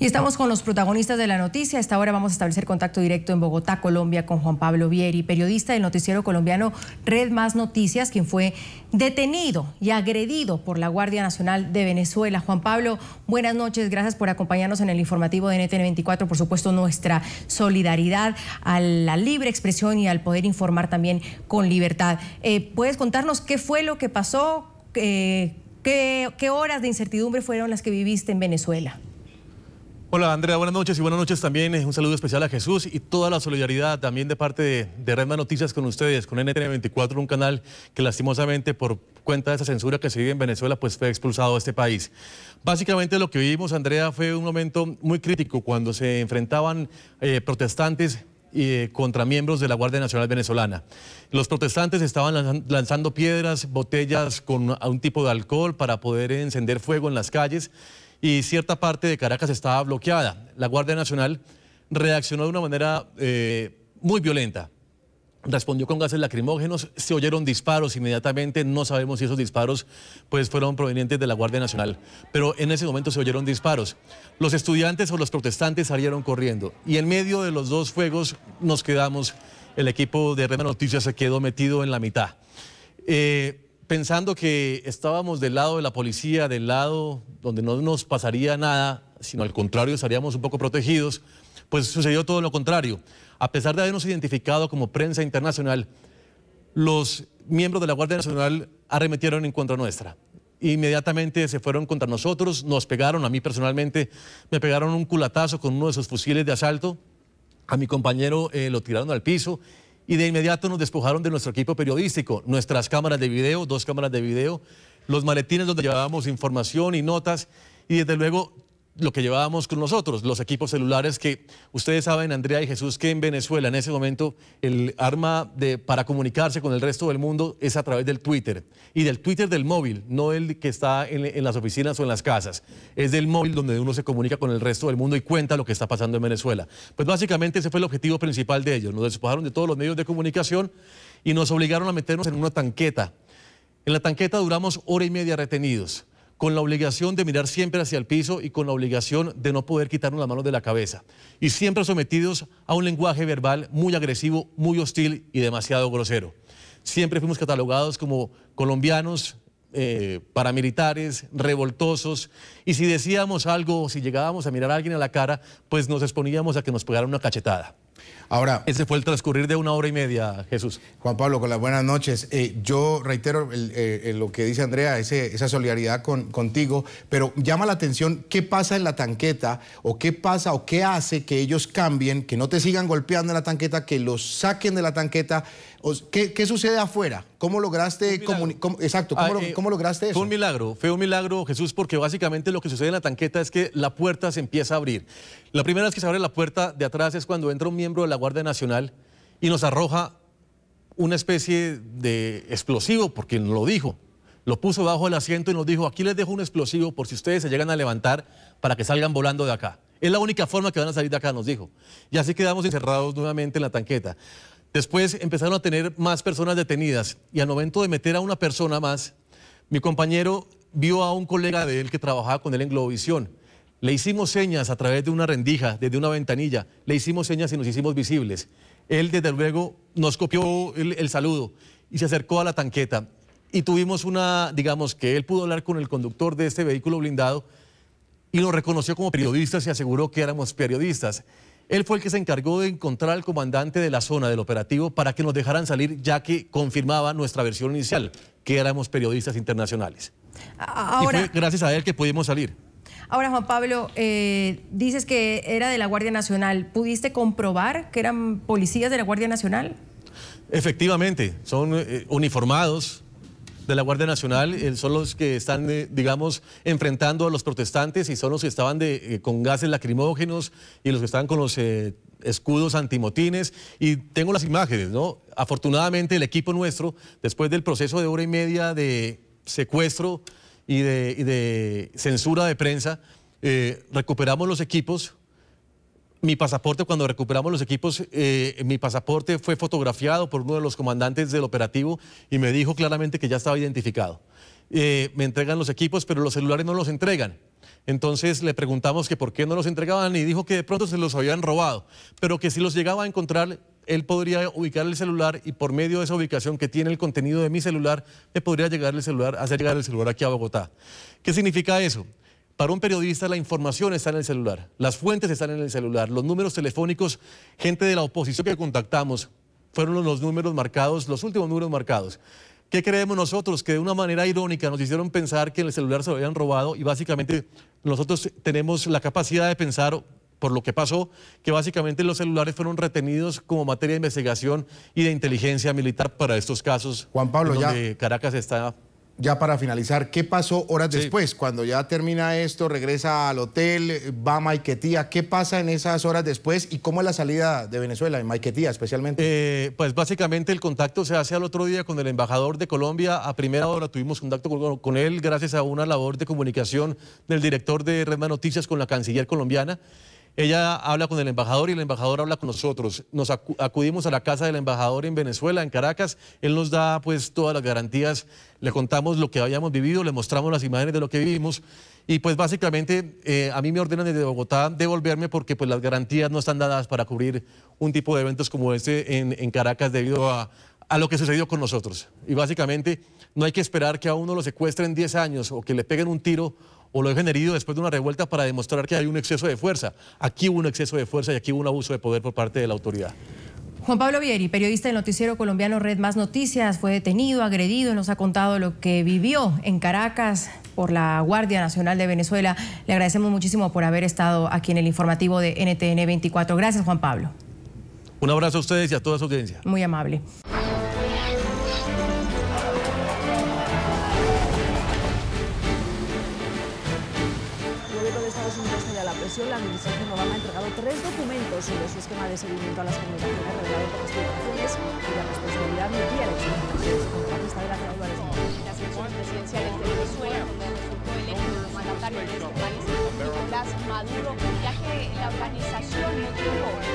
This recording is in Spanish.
Y estamos con los protagonistas de la noticia. Hasta hora vamos a establecer contacto directo en Bogotá, Colombia, con Juan Pablo Vieri, periodista del noticiero colombiano Red Más Noticias, quien fue detenido y agredido por la Guardia Nacional de Venezuela. Juan Pablo, buenas noches. Gracias por acompañarnos en el informativo de NTN24. Por supuesto, nuestra solidaridad a la libre expresión y al poder informar también con libertad. Eh, ¿Puedes contarnos qué fue lo que pasó? Eh, ¿Qué horas de incertidumbre fueron las que viviste en Venezuela? Hola Andrea, buenas noches y buenas noches también. Eh, un saludo especial a Jesús y toda la solidaridad también de parte de, de Noticias con ustedes, con NTN24, un canal que lastimosamente por cuenta de esa censura que se vive en Venezuela, pues fue expulsado de este país. Básicamente lo que vimos Andrea, fue un momento muy crítico cuando se enfrentaban eh, protestantes eh, contra miembros de la Guardia Nacional Venezolana. Los protestantes estaban lanzando piedras, botellas con un tipo de alcohol para poder encender fuego en las calles y cierta parte de Caracas estaba bloqueada. La Guardia Nacional reaccionó de una manera eh, muy violenta. Respondió con gases lacrimógenos, se oyeron disparos inmediatamente, no sabemos si esos disparos pues, fueron provenientes de la Guardia Nacional, pero en ese momento se oyeron disparos. Los estudiantes o los protestantes salieron corriendo y en medio de los dos fuegos nos quedamos, el equipo de Rema Noticias se quedó metido en la mitad. Eh, pensando que estábamos del lado de la policía, del lado donde no nos pasaría nada, sino al contrario, estaríamos un poco protegidos, pues sucedió todo lo contrario. A pesar de habernos identificado como prensa internacional, los miembros de la Guardia Nacional arremetieron en contra nuestra. Inmediatamente se fueron contra nosotros, nos pegaron, a mí personalmente me pegaron un culatazo con uno de sus fusiles de asalto, a mi compañero eh, lo tiraron al piso y de inmediato nos despojaron de nuestro equipo periodístico, nuestras cámaras de video, dos cámaras de video, los maletines donde llevábamos información y notas y desde luego lo que llevábamos con nosotros, los equipos celulares que ustedes saben, Andrea y Jesús, que en Venezuela en ese momento el arma de, para comunicarse con el resto del mundo es a través del Twitter y del Twitter del móvil, no el que está en, en las oficinas o en las casas, es del móvil donde uno se comunica con el resto del mundo y cuenta lo que está pasando en Venezuela. Pues básicamente ese fue el objetivo principal de ellos, nos despojaron de todos los medios de comunicación y nos obligaron a meternos en una tanqueta. En la tanqueta duramos hora y media retenidos con la obligación de mirar siempre hacia el piso y con la obligación de no poder quitarnos las manos de la cabeza, y siempre sometidos a un lenguaje verbal muy agresivo, muy hostil y demasiado grosero. Siempre fuimos catalogados como colombianos, eh, paramilitares, revoltosos, y si decíamos algo, si llegábamos a mirar a alguien a la cara, pues nos exponíamos a que nos pegaran una cachetada. Ahora, ese fue el transcurrir de una hora y media, Jesús. Juan Pablo, con las buenas noches. Eh, yo reitero eh, lo que dice Andrea, esa solidaridad contigo, pero llama la atención qué pasa en la tanqueta o qué pasa o qué hace que ellos cambien, que no te sigan golpeando en la tanqueta, que los saquen de la tanqueta. ¿Qué, sucede afuera? ¿Cómo lograste cómo, exacto, ¿cómo, ah, eh, ¿cómo, lograste eso? Fue un milagro, fue un milagro, Jesús, porque básicamente lo que sucede en la tanqueta es que la puerta se empieza a abrir. La primera vez que se abre la puerta de atrás es cuando entra un miembro de la Guardia Nacional y nos arroja una especie de explosivo, porque nos lo dijo. Lo puso bajo el asiento y nos dijo, aquí les dejo un explosivo por si ustedes se llegan a levantar para que salgan volando de acá. Es la única forma que van a salir de acá, nos dijo. Y así quedamos encerrados nuevamente en la tanqueta. Después empezaron a tener más personas detenidas y al momento de meter a una persona más, mi compañero vio a un colega de él que trabajaba con él en Globovisión. Le hicimos señas a través de una rendija, desde una ventanilla. Le hicimos señas y nos hicimos visibles. Él, desde luego, nos copió el, saludo y se acercó a la tanqueta. Y tuvimos una, digamos, que él pudo hablar con el conductor de este vehículo blindado y lo reconoció como periodistas y aseguró que éramos periodistas. Él fue el que se encargó de encontrar al comandante de la zona del operativo para que nos dejaran salir, ya que confirmaba nuestra versión inicial, que éramos periodistas internacionales. Y fue gracias a él que pudimos salir. Ahora, Juan Pablo, eh, dices que era de la Guardia Nacional. ¿Pudiste comprobar que eran policías de la Guardia Nacional? Efectivamente, son eh, uniformados, de la Guardia Nacional eh, son los que están, eh, digamos, enfrentando a los protestantes y son los que estaban eh, con gases lacrimógenos y los que estaban con los escudos antimotines. Y tengo las imágenes, ¿no? Afortunadamente el equipo nuestro, después del proceso de hora y media de secuestro y de censura de prensa, recuperamos los equipos, mi pasaporte, cuando recuperamos los equipos, eh, mi pasaporte fue fotografiado por uno de los comandantes del operativo y me dijo claramente que ya estaba identificado. Eh, me entregan los equipos, pero los celulares no los entregan. Entonces le preguntamos que por qué no los entregaban y dijo que de pronto se los habían robado, pero que si los llegaba a encontrar, él podría ubicar el celular y por medio de esa ubicación que tiene el contenido de mi celular, me podría llegar el celular, hacer llegar el celular aquí a Bogotá. ¿Qué significa eso? Para un periodista la información está en el celular, las fuentes están en el celular, los números telefónicos, gente de la oposición que contactamos, fueron los números marcados, los últimos números marcados. ¿Qué creemos nosotros? Que de una manera irónica nos hicieron pensar que el celular se lo habían robado y básicamente nosotros tenemos la capacidad de pensar por lo que pasó, que básicamente los celulares fueron retenidos como materia de investigación y de inteligencia militar para estos casos. Juan Pablo, donde ya. Caracas está ya para finalizar, ¿qué pasó horas después? Cuando ya termina esto, regresa al hotel, va a Maiquetía. ¿Qué pasa en esas horas después y cómo es la salida de Venezuela, en Maiquetía especialmente? Eh, pues básicamente el contacto se hace al otro día con el embajador de Colombia. A primera hora tuvimos contacto con, él gracias a una labor de comunicación del director de Redma Noticias con la canciller colombiana. Ella habla con el embajador y el embajador habla con nosotros. Nos acudimos a la casa del embajador en Venezuela, en Caracas. Él nos da pues todas las garantías, le contamos lo que habíamos vivido, le mostramos las imágenes de lo que vivimos y pues básicamente eh, a mí me ordenan desde Bogotá devolverme porque pues las garantías no están dadas para cubrir un tipo de eventos como este en, Caracas debido a, a lo que sucedió con nosotros. Y básicamente no hay que esperar que a uno lo secuestren 10 años o que le peguen un tiro o lo he generado después de una revuelta para demostrar que hay un exceso de fuerza. Aquí hubo un exceso de fuerza y aquí hubo un abuso de poder por parte de la autoridad. Juan Pablo Vieri, periodista del noticiero colombiano Red Más Noticias, fue detenido, agredido, nos ha contado lo que vivió en Caracas por la Guardia Nacional de Venezuela. Le agradecemos muchísimo por haber estado aquí en el informativo de NTN 24. Gracias, Juan Pablo. Un abrazo a ustedes y a toda su audiencia. Muy amable. Educación, la Administración Obama ha entregado tres documentos sobre su esquema de seguimiento a las comunicaciones revelado por las publicaciones y la responsabilidad de Pierre, contratista de la deuda de las elecciones presidenciales de Venezuela, donde resultó electo como mandatario de este país, Nicolás Maduro, ya que la organización no tuvo